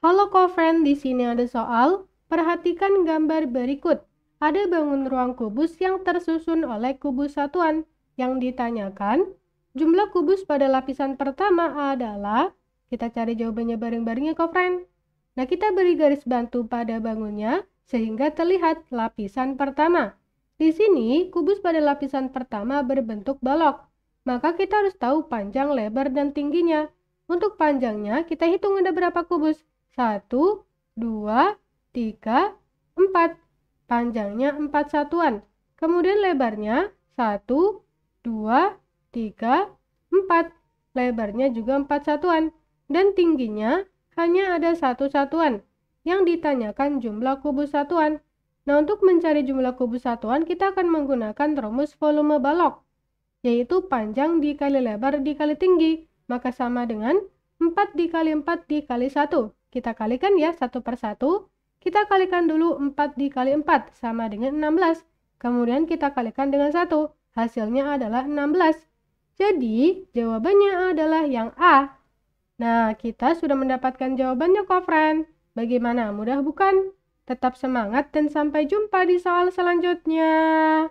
Halo Kofren, di sini ada soal. Perhatikan gambar berikut. Ada bangun ruang kubus yang tersusun oleh kubus satuan. Yang ditanyakan, jumlah kubus pada lapisan pertama adalah, kita cari jawabannya bareng-bareng ya Kofren. Nah, kita beri garis bantu pada bangunnya sehingga terlihat lapisan pertama. Di sini, kubus pada lapisan pertama berbentuk balok. Maka kita harus tahu panjang, lebar, dan tingginya. Untuk panjangnya, kita hitung ada berapa kubus. 1, 2, 3, 4. Panjangnya 4 satuan. Kemudian lebarnya 1, 2, 3, 4. Lebarnya juga 4 satuan. Dan tingginya hanya ada 1 satuan yang ditanyakan jumlah kubus satuan. Nah, untuk mencari jumlah kubus satuan, kita akan menggunakan rumus volume balok, yaitu panjang dikali lebar dikali tinggi, maka sama dengan 4 dikali 4 dikali 1. Kita kalikan ya satu per satu. Kita kalikan dulu 4 dikali 4 sama dengan 16. Kemudian kita kalikan dengan satu. Hasilnya adalah 16. Jadi, jawabannya adalah yang A. Nah, kita sudah mendapatkan jawabannya kok, friend. Bagaimana? Mudah bukan? Tetap semangat dan sampai jumpa di soal selanjutnya.